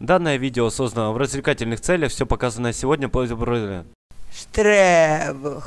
Данное видео создано в развлекательных целях, все показанное сегодня по Штребух.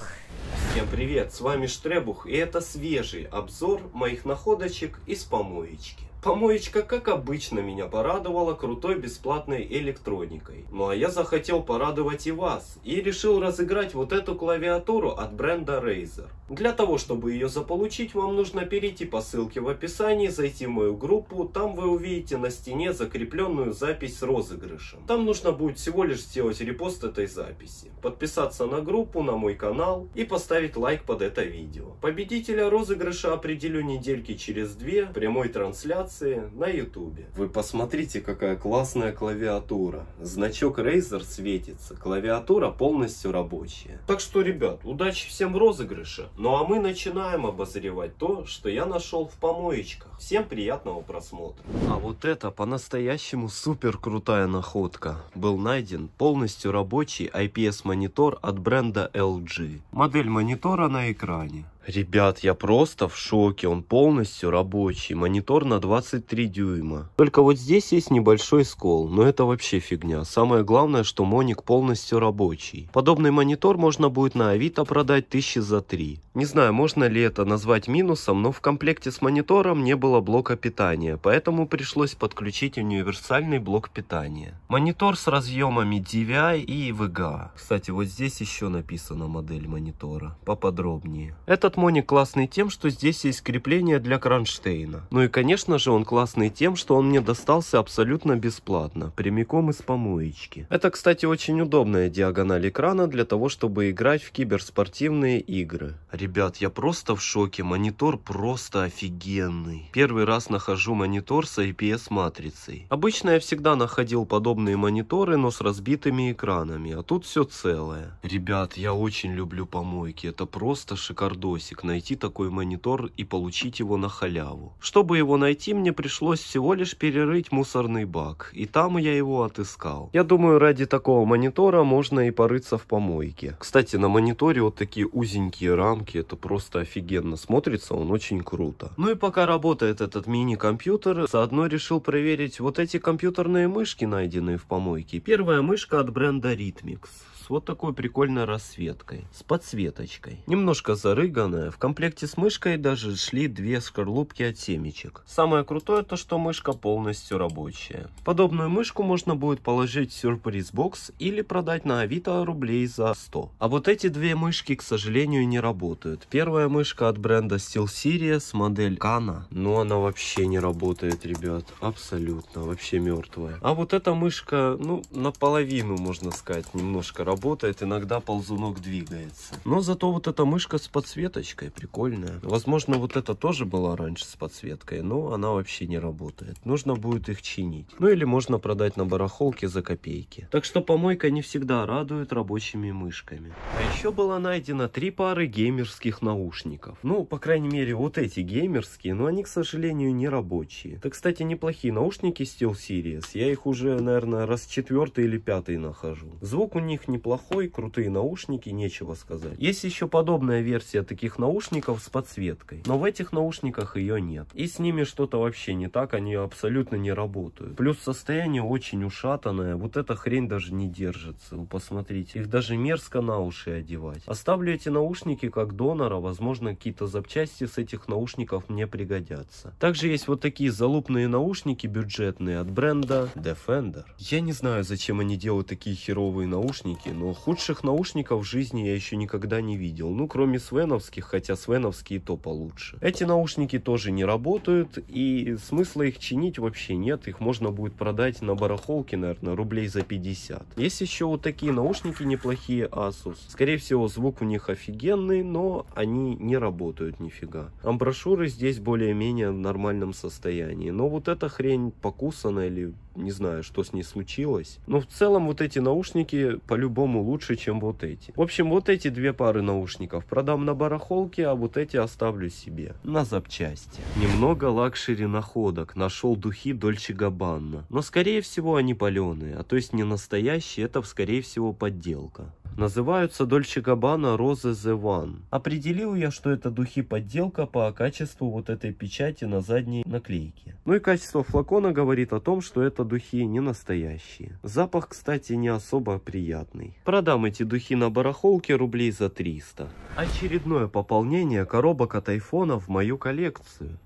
Всем привет, с вами Штребух и это свежий обзор моих находочек из помоечки. Помоечка, как обычно, меня порадовала крутой бесплатной электроникой. Ну а я захотел порадовать и вас, и решил разыграть вот эту клавиатуру от бренда Razer. Для того, чтобы ее заполучить, вам нужно перейти по ссылке в описании, зайти в мою группу, там вы увидите на стене закрепленную запись с розыгрышем. Там нужно будет всего лишь сделать репост этой записи, подписаться на группу, на мой канал и поставить лайк под это видео. Победителя розыгрыша определю недельки через две прямой трансляции презентации на YouTube. Вы посмотрите, какая классная клавиатура. Значок Razer светится, клавиатура полностью рабочая. Так что, ребят, удачи всем в розыгрыше. Ну а мы начинаем обозревать то, что я нашел в помоечках. Всем приятного просмотра. А вот это по-настоящему супер крутая находка. Был найден полностью рабочий IPS-монитор от бренда LG. Модель монитора на экране. Ребят, я просто в шоке, он полностью рабочий, монитор на 23 дюйма. Только вот здесь есть небольшой скол, но это вообще фигня. Самое главное, что моник полностью рабочий. Подобный монитор можно будет на авито продать тысячи за три. Не знаю, можно ли это назвать минусом, но в комплекте с монитором не было блока питания, поэтому пришлось подключить универсальный блок питания. Монитор с разъемами DVI и VGA. Кстати, вот здесь еще написана модель монитора, поподробнее. Это этот моник классный тем, что здесь есть крепление для кронштейна. Ну и конечно же он классный тем, что он мне достался абсолютно бесплатно, прямиком из помоечки. Это кстати очень удобная диагональ экрана для того, чтобы играть в киберспортивные игры. Ребят, я просто в шоке, монитор просто офигенный. Первый раз нахожу монитор с IPS матрицей. Обычно я всегда находил подобные мониторы, но с разбитыми экранами, а тут все целое. Ребят, я очень люблю помойки, это просто шикардос видосик, найти такой монитор и получить его на халяву. Чтобы его найти, мне пришлось всего лишь перерыть мусорный бак, и там я его отыскал. Я думаю, ради такого монитора можно и порыться в помойке. Кстати, на мониторе вот такие узенькие рамки, это просто офигенно смотрится, он очень круто. Ну и пока работает этот мини-компьютер, заодно решил проверить вот эти компьютерные мышки, найденные в помойке. Первая мышка от бренда Rhythmix вот такой прикольной рассветкой, с подсветочкой. Немножко зарыганная, в комплекте с мышкой даже шли две скорлупки от семечек. Самое крутое то, что мышка полностью рабочая. Подобную мышку можно будет положить в сюрприз-бокс или продать на авито рублей за 100. А вот эти две мышки, к сожалению, не работают. Первая мышка от бренда Steelseries Series, модель Кана, но она вообще не работает, ребят, абсолютно, вообще мертвая. А вот эта мышка, ну, наполовину, можно сказать, немножко работает работает, иногда ползунок двигается. Но зато вот эта мышка с подсветочкой прикольная. Возможно, вот это тоже была раньше с подсветкой, но она вообще не работает. Нужно будет их чинить. Ну или можно продать на барахолке за копейки. Так что помойка не всегда радует рабочими мышками. А еще было найдено три пары геймерских наушников. Ну, по крайней мере, вот эти геймерские, но они, к сожалению, не рабочие. Это, кстати, неплохие наушники Steel Series. Я их уже, наверное, раз четвертый или пятый нахожу. Звук у них неплохой неплохой, крутые наушники, нечего сказать. Есть еще подобная версия таких наушников с подсветкой, но в этих наушниках ее нет. И с ними что-то вообще не так, они абсолютно не работают. Плюс состояние очень ушатанное, вот эта хрень даже не держится, вы посмотрите. Их даже мерзко на уши одевать. Оставлю эти наушники как донора, возможно какие-то запчасти с этих наушников мне пригодятся. Также есть вот такие залупные наушники бюджетные от бренда Defender. Я не знаю, зачем они делают такие херовые наушники, но ну, худших наушников в жизни я еще никогда не видел. Ну, кроме свеновских, хотя свеновские то получше. Эти наушники тоже не работают, и смысла их чинить вообще нет. Их можно будет продать на барахолке, наверное, рублей за 50. Есть еще вот такие наушники неплохие Asus. Скорее всего, звук у них офигенный, но они не работают нифига. Амбрашюры здесь более-менее в нормальном состоянии. Но вот эта хрень покусана или не знаю, что с ней случилось. Но в целом вот эти наушники по-любому лучше, чем вот эти. В общем, вот эти две пары наушников продам на барахолке, а вот эти оставлю себе на запчасти. Немного лакшери находок. Нашел духи Дольче Габанна. Но скорее всего они паленые, а то есть не настоящие, это скорее всего подделка. Называются Dolce Gabbana Rose The One. Определил я, что это духи подделка по качеству вот этой печати на задней наклейке. Ну и качество флакона говорит о том, что это духи не настоящие. Запах, кстати, не особо приятный. Продам эти духи на барахолке рублей за 300. Очередное пополнение коробок от айфона в мою коллекцию.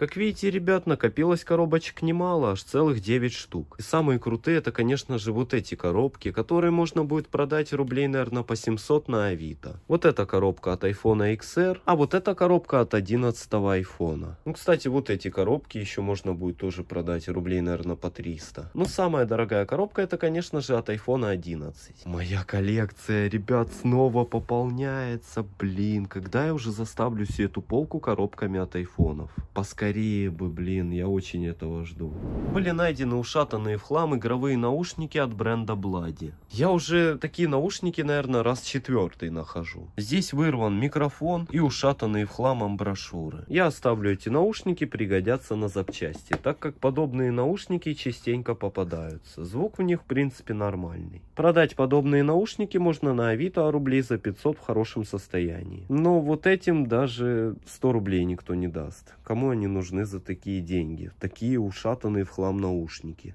Как видите, ребят, накопилось коробочек немало, аж целых 9 штук. И самые крутые это, конечно же, вот эти коробки, которые можно будет продать рублей, наверное, по 700 на Авито. Вот эта коробка от iPhone XR, а вот эта коробка от 11 iPhone. Ну, кстати, вот эти коробки еще можно будет тоже продать рублей, наверное, по 300. Но самая дорогая коробка это, конечно же, от iPhone 11. Моя коллекция, ребят, снова пополняется. Блин, когда я уже заставлю себе эту полку коробками от айфонов? Поскорее Поскорее бы, блин, я очень этого жду. Были найдены ушатанные в хлам игровые наушники от бренда Блади. Я уже такие наушники, наверное, раз четвертый нахожу. Здесь вырван микрофон и ушатанные в хлам амброшюры. Я оставлю эти наушники, пригодятся на запчасти, так как подобные наушники частенько попадаются. Звук в них, в принципе, нормальный. Продать подобные наушники можно на Авито а рублей за 500 в хорошем состоянии. Но вот этим даже 100 рублей никто не даст. Кому они нужны? нужны за такие деньги. Такие ушатанные в хлам наушники.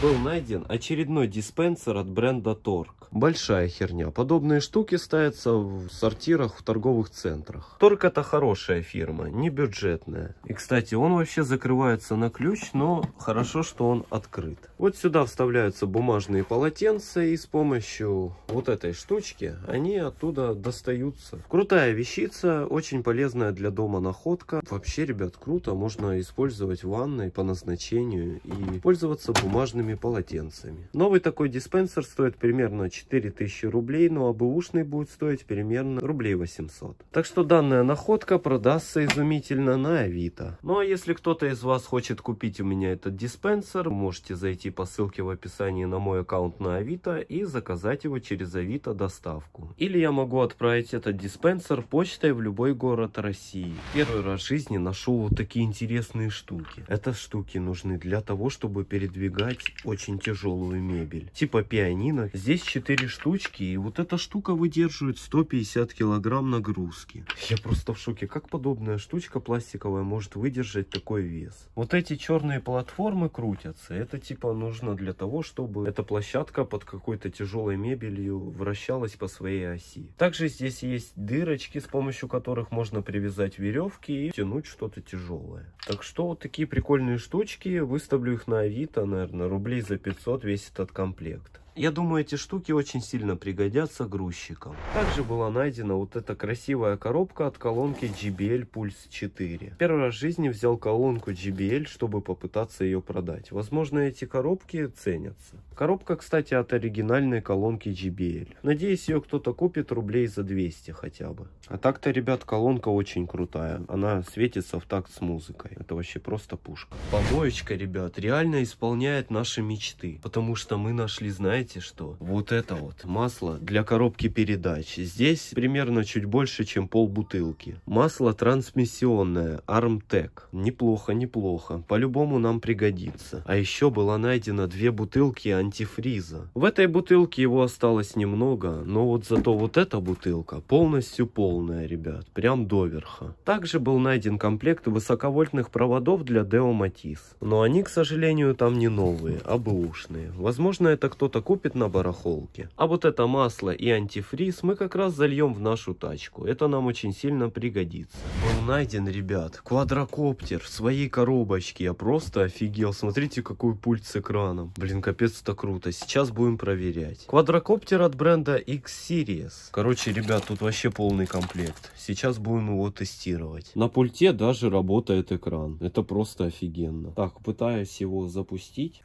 Был найден очередной диспенсер от бренда Торг. Большая херня. Подобные штуки ставятся в сортирах в торговых центрах. Торг это хорошая фирма, не бюджетная. И кстати, он вообще закрывается на ключ, но хорошо, что он открыт. Вот сюда вставляются бумажные полотенца и с помощью вот этой штучки они оттуда достаются. Крутая вещица, очень полезная для дома находка. Вообще, ребят, круто что можно использовать в ванной по назначению и пользоваться бумажными полотенцами. Новый такой диспенсер стоит примерно 4000 рублей, ну а бэушный будет стоить примерно рублей 800. Так что данная находка продастся изумительно на Авито. Ну а если кто-то из вас хочет купить у меня этот диспенсер, можете зайти по ссылке в описании на мой аккаунт на Авито и заказать его через Авито доставку. Или я могу отправить этот диспенсер почтой в любой город России. Первый раз в жизни ношу вот такие такие интересные штуки. Это штуки нужны для того, чтобы передвигать очень тяжелую мебель. Типа пианино. Здесь 4 штучки, и вот эта штука выдерживает 150 килограмм нагрузки. Я просто в шоке, как подобная штучка пластиковая может выдержать такой вес. Вот эти черные платформы крутятся. Это типа нужно для того, чтобы эта площадка под какой-то тяжелой мебелью вращалась по своей оси. Также здесь есть дырочки, с помощью которых можно привязать веревки и тянуть что-то тяжелое тяжелая. Так что вот такие прикольные штучки. Выставлю их на Авито, наверное, рублей за 500 весь этот комплект. Я думаю, эти штуки очень сильно пригодятся грузчикам. Также была найдена вот эта красивая коробка от колонки JBL Pulse 4. Первый раз в жизни взял колонку JBL, чтобы попытаться ее продать. Возможно, эти коробки ценятся. Коробка, кстати, от оригинальной колонки JBL. Надеюсь, ее кто-то купит рублей за 200 хотя бы. А так-то, ребят, колонка очень крутая. Она светится в такт с музыкой. Это вообще просто пушка. Помоечка, ребят, реально исполняет наши мечты. Потому что мы нашли, знаете, знаете что? Вот это вот масло для коробки передач. Здесь примерно чуть больше, чем пол бутылки. Масло трансмиссионное, Armtec. Неплохо, неплохо. По-любому нам пригодится. А еще была найдена две бутылки антифриза. В этой бутылке его осталось немного, но вот зато вот эта бутылка полностью полная, ребят. Прям доверха. Также был найден комплект высоковольтных проводов для Deo Matisse. Но они, к сожалению, там не новые, а бэушные. Возможно, это кто-то купит на барахолке. А вот это масло и антифриз мы как раз зальем в нашу тачку. Это нам очень сильно пригодится. Был найден, ребят. Квадрокоптер в своей коробочке. Я просто офигел. Смотрите, какой пульт с экраном. Блин, капец это круто. Сейчас будем проверять. Квадрокоптер от бренда X-Series. Короче, ребят, тут вообще полный комплект. Сейчас будем его тестировать. На пульте даже работает экран. Это просто офигенно. Так, пытаюсь его запустить.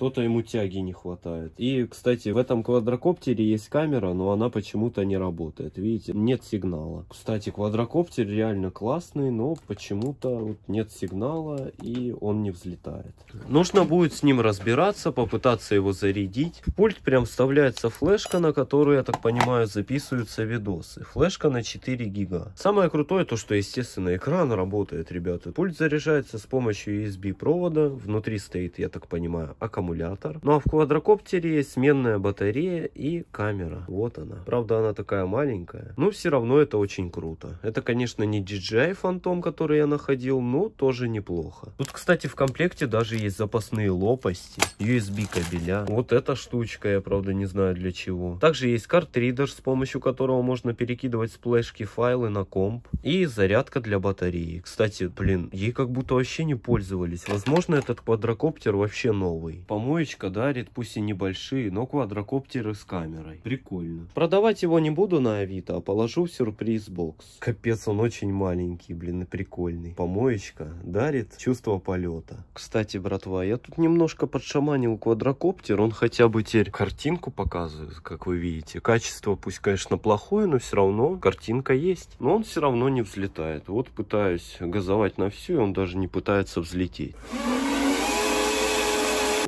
что-то ему тяги не хватает. И, кстати, в этом квадрокоптере есть камера, но она почему-то не работает. Видите, нет сигнала. Кстати, квадрокоптер реально классный, но почему-то вот нет сигнала и он не взлетает. Нужно будет с ним разбираться, попытаться его зарядить. В пульт прям вставляется флешка, на которую, я так понимаю, записываются видосы. Флешка на 4 гига. Самое крутое то, что, естественно, экран работает, ребята. Пульт заряжается с помощью USB провода. Внутри стоит, я так понимаю, аккумулятор аккумулятор. Ну а в квадрокоптере есть сменная батарея и камера. Вот она. Правда, она такая маленькая. Но ну, все равно это очень круто. Это, конечно, не DJI Phantom, который я находил, но тоже неплохо. Тут, кстати, в комплекте даже есть запасные лопасти, USB кабеля. Вот эта штучка, я правда не знаю для чего. Также есть картридер, с помощью которого можно перекидывать сплэшки файлы на комп. И зарядка для батареи. Кстати, блин, ей как будто вообще не пользовались. Возможно, этот квадрокоптер вообще новый. По Помоечка дарит, пусть и небольшие, но квадрокоптеры с камерой. Прикольно. Продавать его не буду на Авито, а положу в сюрприз-бокс. Капец, он очень маленький, блин, и прикольный. Помоечка дарит чувство полета. Кстати, братва, я тут немножко подшаманил квадрокоптер. Он хотя бы теперь картинку показывает, как вы видите. Качество пусть, конечно, плохое, но все равно картинка есть. Но он все равно не взлетает. Вот пытаюсь газовать на всю, и он даже не пытается взлететь.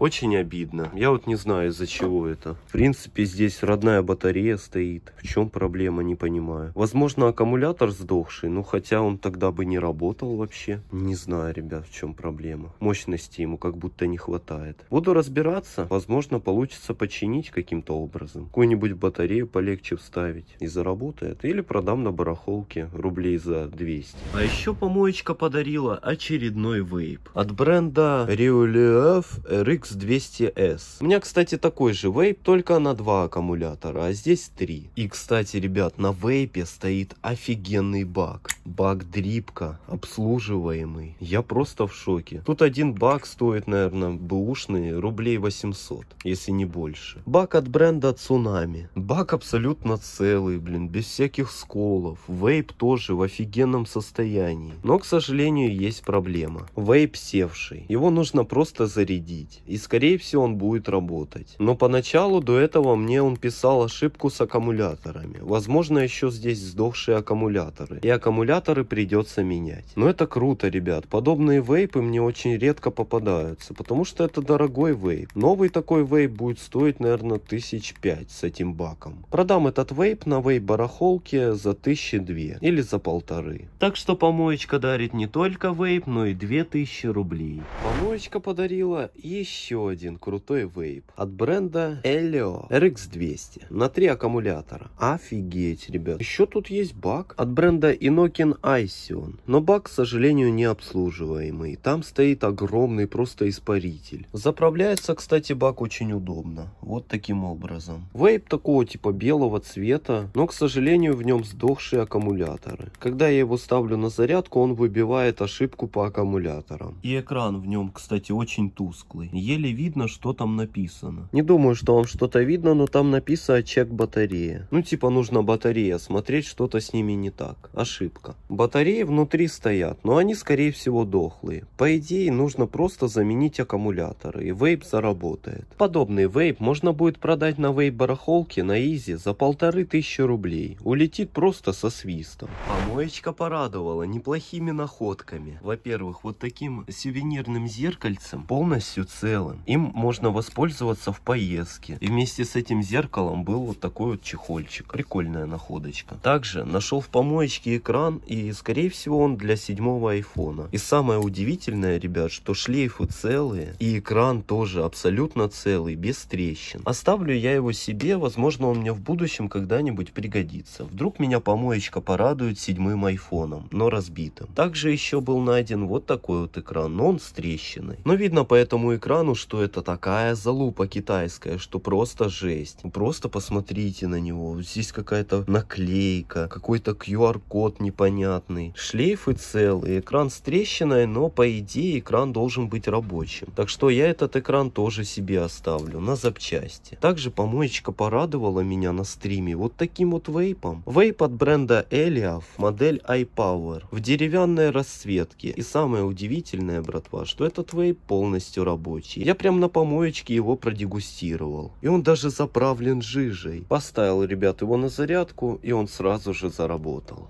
Очень обидно. Я вот не знаю, из-за чего это. В принципе, здесь родная батарея стоит. В чем проблема, не понимаю. Возможно, аккумулятор сдохший, Но ну, хотя он тогда бы не работал вообще. Не знаю, ребят, в чем проблема. Мощности ему как будто не хватает. Буду разбираться. Возможно, получится починить каким-то образом. Какую-нибудь батарею полегче вставить. И заработает. Или продам на барахолке рублей за 200. А еще помоечка подарила очередной вейп. От бренда Riolef RX X200S. У меня, кстати, такой же вейп, только на два аккумулятора, а здесь три. И, кстати, ребят, на вейпе стоит офигенный бак, бак дрипка, обслуживаемый. Я просто в шоке. Тут один бак стоит, наверное, бэушный, рублей 800, если не больше. Бак от бренда Цунами. Бак абсолютно целый, блин, без всяких сколов. Вейп тоже в офигенном состоянии. Но, к сожалению, есть проблема. Вейп севший. Его нужно просто зарядить. И скорее всего он будет работать. Но поначалу до этого мне он писал ошибку с аккумуляторами. Возможно еще здесь сдохшие аккумуляторы. И аккумуляторы придется менять. Но это круто, ребят. Подобные вейпы мне очень редко попадаются. Потому что это дорогой вейп. Новый такой вейп будет стоить, наверное, тысяч пять с этим баком. Продам этот вейп на вейп-барахолке за 1002 или за полторы. Так что помоечка дарит не только вейп, но и две тысячи рублей. Помоечка подарила еще еще один крутой вейп от бренда Elio RX200 на три аккумулятора. Офигеть, ребят. Еще тут есть бак от бренда Inokin Ision, но бак, к сожалению, не обслуживаемый. Там стоит огромный просто испаритель. Заправляется, кстати, бак очень удобно. Вот таким образом. Вейп такого типа белого цвета, но, к сожалению, в нем сдохшие аккумуляторы. Когда я его ставлю на зарядку, он выбивает ошибку по аккумуляторам. И экран в нем, кстати, очень тусклый еле видно, что там написано. Не думаю, что вам что-то видно, но там написано чек батареи. Ну типа нужно батарея, смотреть что-то с ними не так. Ошибка. Батареи внутри стоят, но они скорее всего дохлые. По идее нужно просто заменить аккумуляторы и вейп заработает. Подобный вейп можно будет продать на вейп-барахолке на изи за полторы тысячи рублей. Улетит просто со свистом. Помоечка порадовала неплохими находками. Во-первых, вот таким сувенирным зеркальцем полностью цел целым. Им можно воспользоваться в поездке. И вместе с этим зеркалом был вот такой вот чехольчик. Прикольная находочка. Также нашел в помоечке экран и скорее всего он для седьмого айфона. И самое удивительное, ребят, что шлейфы целые и экран тоже абсолютно целый, без трещин. Оставлю я его себе, возможно он мне в будущем когда-нибудь пригодится. Вдруг меня помоечка порадует седьмым айфоном, но разбитым. Также еще был найден вот такой вот экран, но он с трещиной. Но видно по этому экрану понял, что это такая залупа китайская, что просто жесть. Просто посмотрите на него. Здесь какая-то наклейка, какой-то QR-код непонятный. Шлейфы целые, экран с трещиной, но по идее экран должен быть рабочим. Так что я этот экран тоже себе оставлю на запчасти. Также помоечка порадовала меня на стриме вот таким вот вейпом. Вейп от бренда Eliaf, модель iPower, в деревянной расцветке. И самое удивительное, братва, что этот вейп полностью рабочий. Я прям на помоечке его продегустировал. И он даже заправлен жижей. Поставил, ребят, его на зарядку, и он сразу же заработал.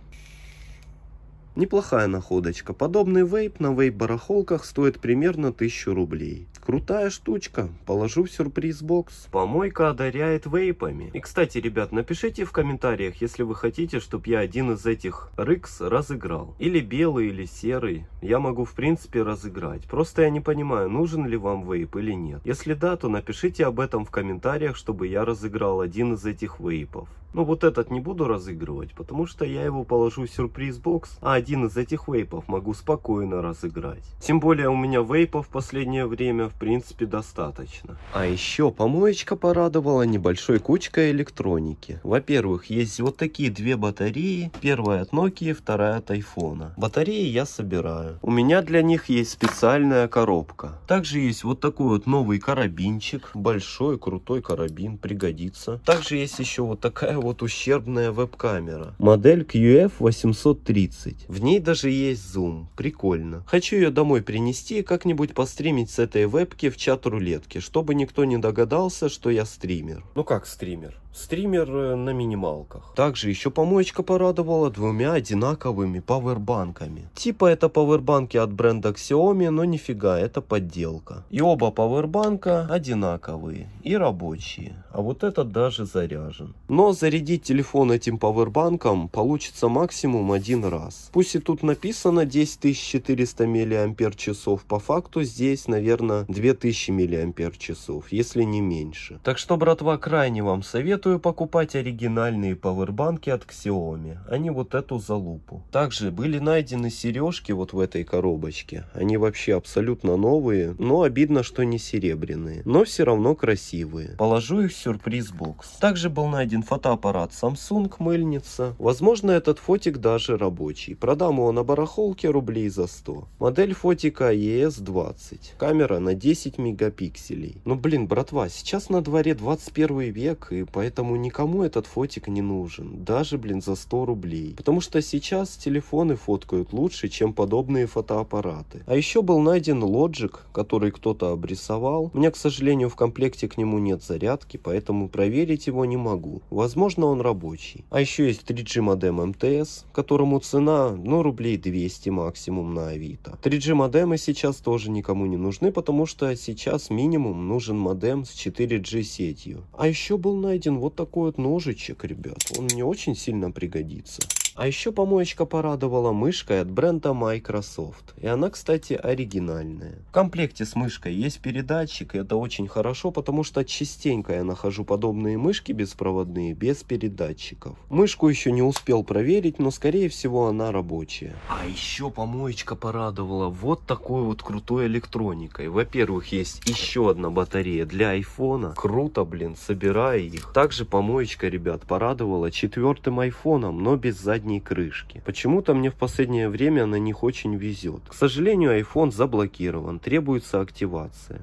Неплохая находочка. Подобный вейп на вейп-барахолках стоит примерно 1000 рублей. Крутая штучка. Положу в сюрприз-бокс. Помойка одаряет вейпами. И, кстати, ребят, напишите в комментариях, если вы хотите, чтобы я один из этих рыкс разыграл. Или белый, или серый. Я могу, в принципе, разыграть. Просто я не понимаю, нужен ли вам вейп или нет. Если да, то напишите об этом в комментариях, чтобы я разыграл один из этих вейпов. Ну вот этот не буду разыгрывать, потому что я его положу в сюрприз-бокс, а один из этих вейпов могу спокойно разыграть. Тем более у меня вейпов в последнее время в принципе достаточно. А еще помоечка порадовала небольшой кучкой электроники. Во-первых, есть вот такие две батареи. Первая от Nokia, вторая от iPhone. Батареи я собираю. У меня для них есть специальная коробка. Также есть вот такой вот новый карабинчик. Большой, крутой карабин, пригодится. Также есть еще вот такая вот ущербная веб-камера. Модель QF830. В ней даже есть зум. Прикольно. Хочу ее домой принести и как-нибудь постримить с этой вебки в чат рулетки, чтобы никто не догадался, что я стример. Ну как стример? Стример э, на минималках. Также еще помоечка порадовала двумя одинаковыми пауэрбанками. Типа это пауэрбанки от бренда Xiaomi, но нифига, это подделка. И оба пауэрбанка одинаковые и рабочие. А вот этот даже заряжен. Но зарядить телефон этим пауэрбанком получится максимум один раз. Пусть и тут написано 10400 мАч, по факту здесь, наверное, 2000 мАч, если не меньше. Так что, братва, крайне вам советую Советую покупать оригинальные пауэрбанки от Xiaomi, а не вот эту залупу. Также были найдены сережки вот в этой коробочке. Они вообще абсолютно новые, но обидно, что не серебряные, но все равно красивые. Положу их в сюрприз-бокс. Также был найден фотоаппарат Samsung мыльница. Возможно, этот фотик даже рабочий. Продам его на барахолке рублей за 100. Модель фотика ES20. Камера на 10 мегапикселей. Ну блин, братва, сейчас на дворе 21 век и поэтому Поэтому никому этот фотик не нужен, даже, блин, за 100 рублей. Потому что сейчас телефоны фоткают лучше, чем подобные фотоаппараты. А еще был найден лоджик, который кто-то обрисовал. У меня, к сожалению, в комплекте к нему нет зарядки, поэтому проверить его не могу. Возможно, он рабочий. А еще есть 3G модем МТС, которому цена, ну, рублей 200 максимум на Авито. 3G модемы сейчас тоже никому не нужны, потому что сейчас минимум нужен модем с 4G сетью. А еще был найден вот такой вот ножичек, ребят. Он мне очень сильно пригодится. А еще помоечка порадовала мышкой от бренда Microsoft. И она, кстати, оригинальная. В комплекте с мышкой есть передатчик, и это очень хорошо, потому что частенько я нахожу подобные мышки беспроводные без передатчиков. Мышку еще не успел проверить, но скорее всего она рабочая. А еще помоечка порадовала вот такой вот крутой электроникой. Во-первых, есть еще одна батарея для айфона. Круто, блин, собирая их. Также помоечка, ребят, порадовала четвертым айфоном, но без задней задней крышки. Почему-то мне в последнее время на них очень везет. К сожалению, iPhone заблокирован, требуется активация.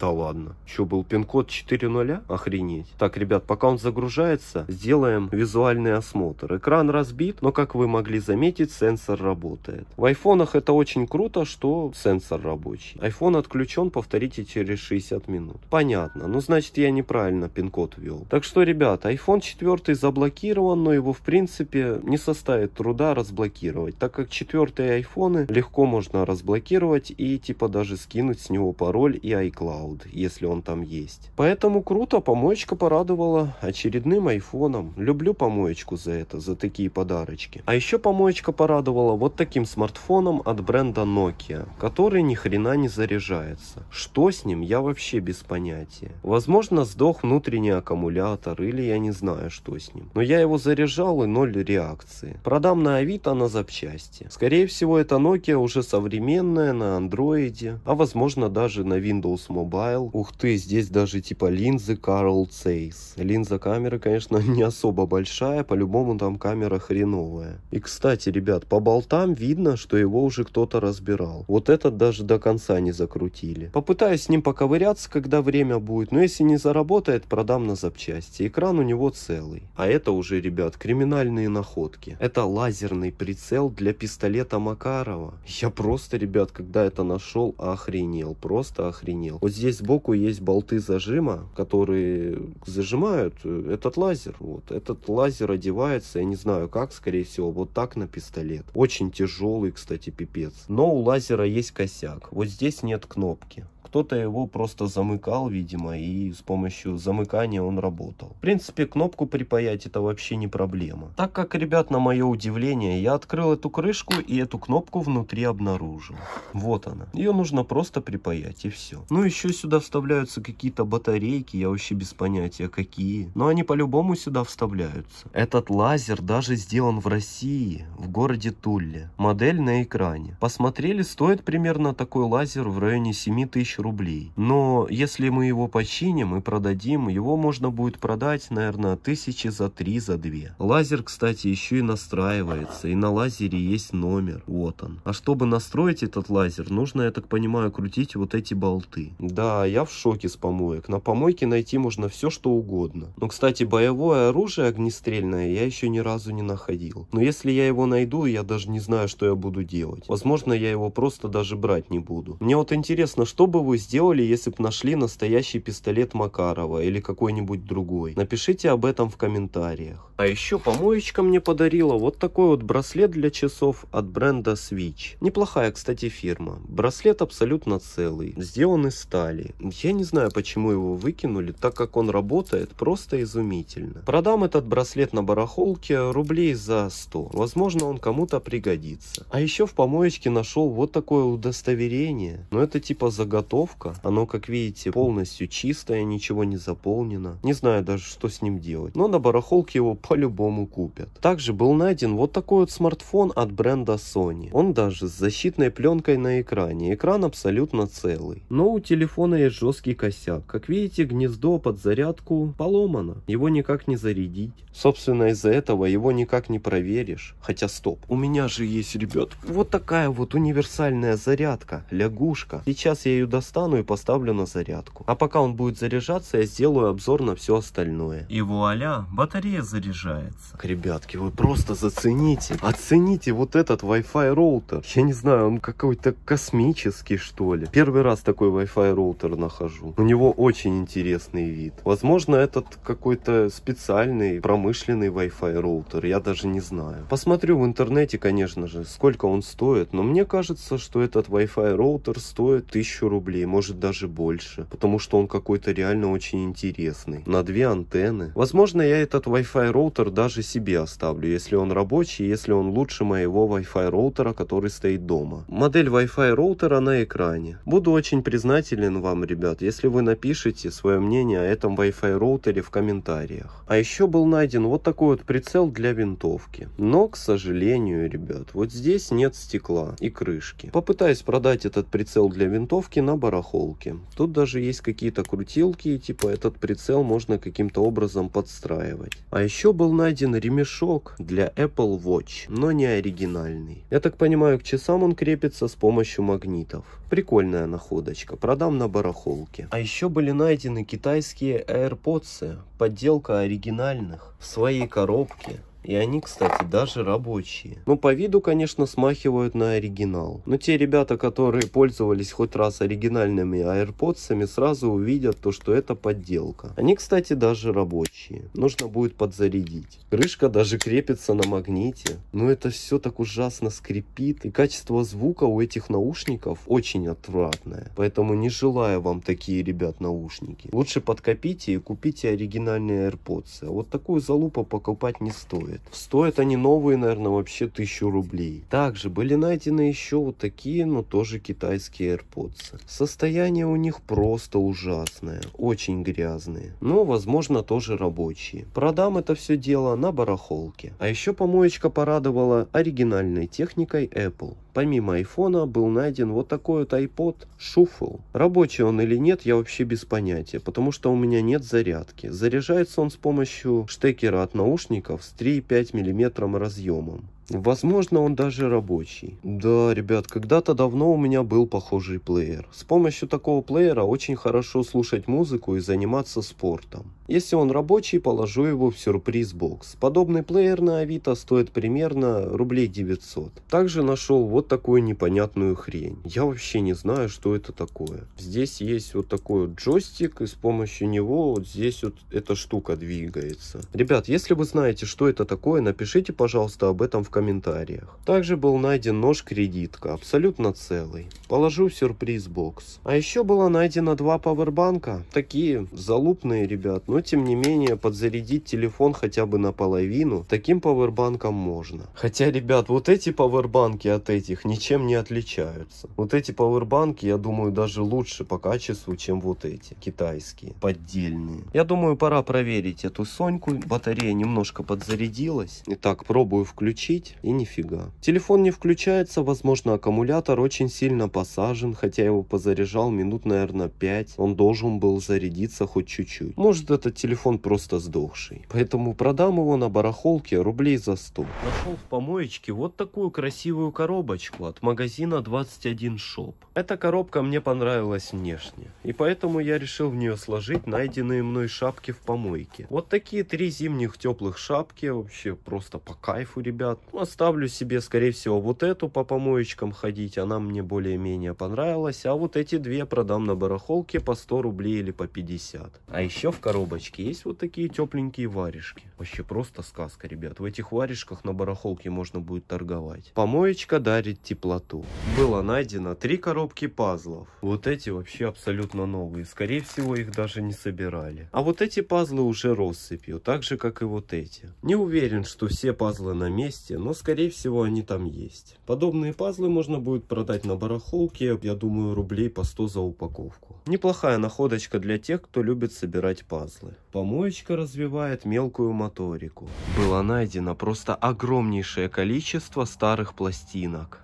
Да ладно. что был пин-код 4.0? А? Охренеть. Так, ребят, пока он загружается, сделаем визуальный осмотр. Экран разбит, но, как вы могли заметить, сенсор работает. В айфонах это очень круто, что сенсор рабочий. Айфон отключен, повторите через 60 минут. Понятно. Ну, значит, я неправильно пин-код ввел. Так что, ребят, iPhone 4 заблокирован, но его, в принципе, не составит труда разблокировать, так как четвертые айфоны легко можно разблокировать и, типа, даже скинуть с него пароль и iCloud iCloud, если он там есть. Поэтому круто, помоечка порадовала очередным айфоном. Люблю помоечку за это, за такие подарочки. А еще помоечка порадовала вот таким смартфоном от бренда Nokia, который ни хрена не заряжается. Что с ним, я вообще без понятия. Возможно, сдох внутренний аккумулятор или я не знаю, что с ним. Но я его заряжал и ноль реакции. Продам на Авито на запчасти. Скорее всего, это Nokia уже современная на андроиде, а возможно даже на Windows Mobile Mobile. Ух ты, здесь даже типа линзы Carl Zeiss. Линза камеры, конечно, не особо большая, по-любому там камера хреновая. И, кстати, ребят, по болтам видно, что его уже кто-то разбирал. Вот этот даже до конца не закрутили. Попытаюсь с ним поковыряться, когда время будет, но если не заработает, продам на запчасти. Экран у него целый. А это уже, ребят, криминальные находки. Это лазерный прицел для пистолета Макарова. Я просто, ребят, когда это нашел, охренел. Просто охренел. Вот здесь здесь сбоку есть болты зажима, которые зажимают э, этот лазер. Вот этот лазер одевается, я не знаю как, скорее всего, вот так на пистолет. Очень тяжелый, кстати, пипец. Но у лазера есть косяк. Вот здесь нет кнопки. Кто-то его просто замыкал, видимо, и с помощью замыкания он работал. В принципе, кнопку припаять это вообще не проблема. Так как, ребят, на мое удивление, я открыл эту крышку и эту кнопку внутри обнаружил. Вот она. Ее нужно просто припаять и все. Ну еще сюда вставляются какие-то батарейки, я вообще без понятия какие. Но они по-любому сюда вставляются. Этот лазер даже сделан в России, в городе Туле. Модель на экране. Посмотрели, стоит примерно такой лазер в районе 7000 тысяч рублей. Но если мы его починим и продадим, его можно будет продать, наверное, тысячи за три, за две. Лазер, кстати, еще и настраивается, и на лазере есть номер, вот он. А чтобы настроить этот лазер, нужно, я так понимаю, крутить вот эти болты. Да, я в шоке с помоек. На помойке найти можно все, что угодно. Но, кстати, боевое оружие огнестрельное я еще ни разу не находил. Но если я его найду, я даже не знаю, что я буду делать. Возможно, я его просто даже брать не буду. Мне вот интересно, что бы вы сделали, если бы нашли настоящий пистолет Макарова или какой-нибудь другой? Напишите об этом в комментариях. А еще помоечка мне подарила вот такой вот браслет для часов от бренда Switch. Неплохая, кстати, фирма. Браслет абсолютно целый, сделан из стали. Я не знаю, почему его выкинули, так как он работает просто изумительно. Продам этот браслет на барахолке рублей за 100. Возможно, он кому-то пригодится. А еще в помоечке нашел вот такое удостоверение. Но ну, это типа заготовка заготовка. Оно, как видите, полностью чистое, ничего не заполнено. Не знаю даже, что с ним делать. Но на барахолке его по-любому купят. Также был найден вот такой вот смартфон от бренда Sony. Он даже с защитной пленкой на экране. Экран абсолютно целый. Но у телефона есть жесткий косяк. Как видите, гнездо под зарядку поломано. Его никак не зарядить. Собственно, из-за этого его никак не проверишь. Хотя стоп, у меня же есть, ребят, вот такая вот универсальная зарядка, лягушка. Сейчас я ее достану встану и поставлю на зарядку. А пока он будет заряжаться, я сделаю обзор на все остальное. И вуаля, батарея заряжается. Так, ребятки, вы просто зацените, оцените вот этот Wi-Fi роутер. Я не знаю, он какой-то космический что ли. Первый раз такой Wi-Fi роутер нахожу. У него очень интересный вид. Возможно, этот какой-то специальный промышленный Wi-Fi роутер, я даже не знаю. Посмотрю в интернете, конечно же, сколько он стоит, но мне кажется, что этот Wi-Fi роутер стоит 1000 рублей рублей, может даже больше, потому что он какой-то реально очень интересный. На две антенны. Возможно, я этот Wi-Fi роутер даже себе оставлю, если он рабочий, если он лучше моего Wi-Fi роутера, который стоит дома. Модель Wi-Fi роутера на экране. Буду очень признателен вам, ребят, если вы напишите свое мнение о этом Wi-Fi роутере в комментариях. А еще был найден вот такой вот прицел для винтовки. Но, к сожалению, ребят, вот здесь нет стекла и крышки. Попытаюсь продать этот прицел для винтовки на на барахолке. Тут даже есть какие-то крутилки, типа этот прицел можно каким-то образом подстраивать. А еще был найден ремешок для Apple Watch, но не оригинальный. Я так понимаю, к часам он крепится с помощью магнитов. Прикольная находочка, продам на барахолке. А еще были найдены китайские AirPods, подделка оригинальных, в своей коробке. И они, кстати, даже рабочие. Ну, по виду, конечно, смахивают на оригинал. Но те ребята, которые пользовались хоть раз оригинальными AirPods, сразу увидят то, что это подделка. Они, кстати, даже рабочие. Нужно будет подзарядить. Крышка даже крепится на магните. Но это все так ужасно скрипит. И качество звука у этих наушников очень отвратное. Поэтому не желаю вам такие, ребят, наушники. Лучше подкопите и купите оригинальные AirPods. А вот такую залупу покупать не стоит стоят. Стоят они новые, наверное, вообще тысячу рублей. Также были найдены еще вот такие, но ну, тоже китайские AirPods. Состояние у них просто ужасное, очень грязные, но, ну, возможно, тоже рабочие. Продам это все дело на барахолке. А еще помоечка порадовала оригинальной техникой Apple. Помимо айфона был найден вот такой вот iPod Shuffle. Рабочий он или нет, я вообще без понятия, потому что у меня нет зарядки. Заряжается он с помощью штекера от наушников с 3,5 мм разъемом. Возможно, он даже рабочий. Да, ребят, когда-то давно у меня был похожий плеер. С помощью такого плеера очень хорошо слушать музыку и заниматься спортом. Если он рабочий, положу его в сюрприз-бокс. Подобный плеер на Авито стоит примерно рублей 900. Также нашел вот такую непонятную хрень. Я вообще не знаю, что это такое. Здесь есть вот такой вот джойстик, и с помощью него вот здесь вот эта штука двигается. Ребят, если вы знаете, что это такое, напишите, пожалуйста, об этом в комментариях. Также был найден нож-кредитка, абсолютно целый. Положу в сюрприз-бокс. А еще было найдено два пауэрбанка. Такие залупные, ребят, но тем не менее, подзарядить телефон хотя бы наполовину, таким пауэрбанком можно. Хотя, ребят, вот эти пауэрбанки от этих ничем не отличаются. Вот эти пауэрбанки, я думаю, даже лучше по качеству, чем вот эти, китайские, поддельные. Я думаю, пора проверить эту Соньку. Батарея немножко подзарядилась. Итак, пробую включить и нифига. Телефон не включается, возможно, аккумулятор очень сильно посажен, хотя его позаряжал минут, наверное, 5. Он должен был зарядиться хоть чуть-чуть. Может, это этот телефон просто сдохший. Поэтому продам его на барахолке рублей за 100. Нашел в помоечке вот такую красивую коробочку от магазина 21 Shop. Эта коробка мне понравилась внешне. И поэтому я решил в нее сложить найденные мной шапки в помойке. Вот такие три зимних теплых шапки. Вообще просто по кайфу, ребят. Ну, оставлю себе, скорее всего, вот эту по помоечкам ходить. Она мне более-менее понравилась. А вот эти две продам на барахолке по 100 рублей или по 50. А еще в коробочке бабочки есть вот такие тепленькие варежки. Вообще просто сказка, ребят. В этих варежках на барахолке можно будет торговать. Помоечка дарит теплоту. Было найдено три коробки пазлов. Вот эти вообще абсолютно новые. Скорее всего, их даже не собирали. А вот эти пазлы уже россыпью, так же, как и вот эти. Не уверен, что все пазлы на месте, но, скорее всего, они там есть. Подобные пазлы можно будет продать на барахолке, я думаю, рублей по 100 за упаковку. Неплохая находочка для тех, кто любит собирать пазлы маслы. Помоечка развивает мелкую моторику. Было найдено просто огромнейшее количество старых пластинок.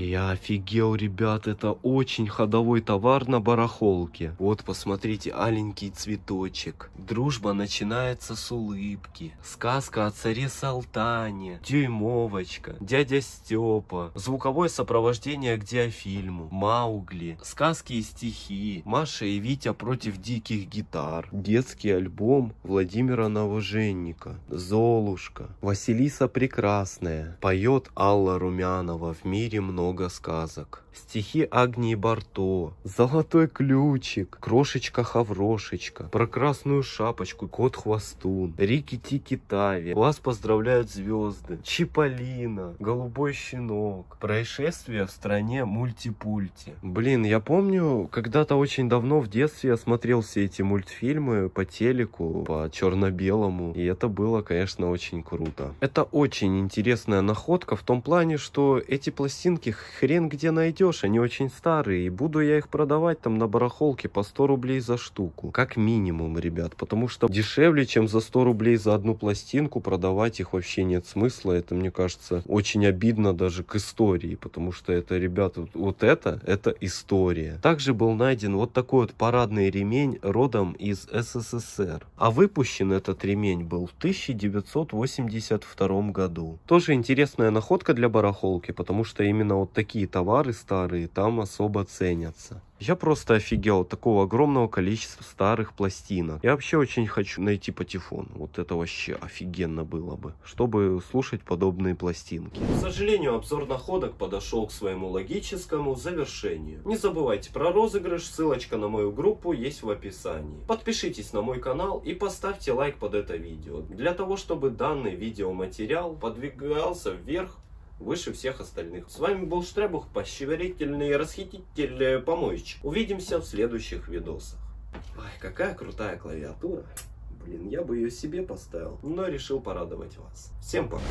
Я офигел, ребят, это очень ходовой товар на барахолке. Вот, посмотрите, аленький цветочек. Дружба начинается с улыбки. Сказка о царе Салтане. Дюймовочка. Дядя Степа. Звуковое сопровождение к диафильму. Маугли. Сказки и стихи. Маша и Витя против диких гитар. Детский альбом Владимира Новоженника. Золушка. Василиса Прекрасная. Поет Алла Румянова в мире много много сказок стихи Агнии Барто, «Золотой ключик», «Крошечка-хаврошечка», «Про красную шапочку», «Кот-хвостун», «Рики-тики-тави», «Вас поздравляют звезды», «Чиполлино», «Голубой щенок», «Происшествие в стране мультипульти». Блин, я помню, когда-то очень давно в детстве я смотрел все эти мультфильмы по телеку, по черно-белому, и это было, конечно, очень круто. Это очень интересная находка в том плане, что эти пластинки хрен где найдешь молодежь, они очень старые, и буду я их продавать там на барахолке по 100 рублей за штуку. Как минимум, ребят, потому что дешевле, чем за 100 рублей за одну пластинку, продавать их вообще нет смысла. Это, мне кажется, очень обидно даже к истории, потому что это, ребят, вот, вот это, это история. Также был найден вот такой вот парадный ремень родом из СССР. А выпущен этот ремень был в 1982 году. Тоже интересная находка для барахолки, потому что именно вот такие товары стали старые там особо ценятся. Я просто офигел от такого огромного количества старых пластинок. Я вообще очень хочу найти патефон. Вот это вообще офигенно было бы, чтобы слушать подобные пластинки. К сожалению, обзор находок подошел к своему логическому завершению. Не забывайте про розыгрыш, ссылочка на мою группу есть в описании. Подпишитесь на мой канал и поставьте лайк под это видео, для того, чтобы данный видеоматериал подвигался вверх выше всех остальных. С вами был Штребух, поощрительный и расхититель помоечек. Увидимся в следующих видосах. Ой, какая крутая клавиатура. Блин, я бы ее себе поставил, но решил порадовать вас. Всем пока.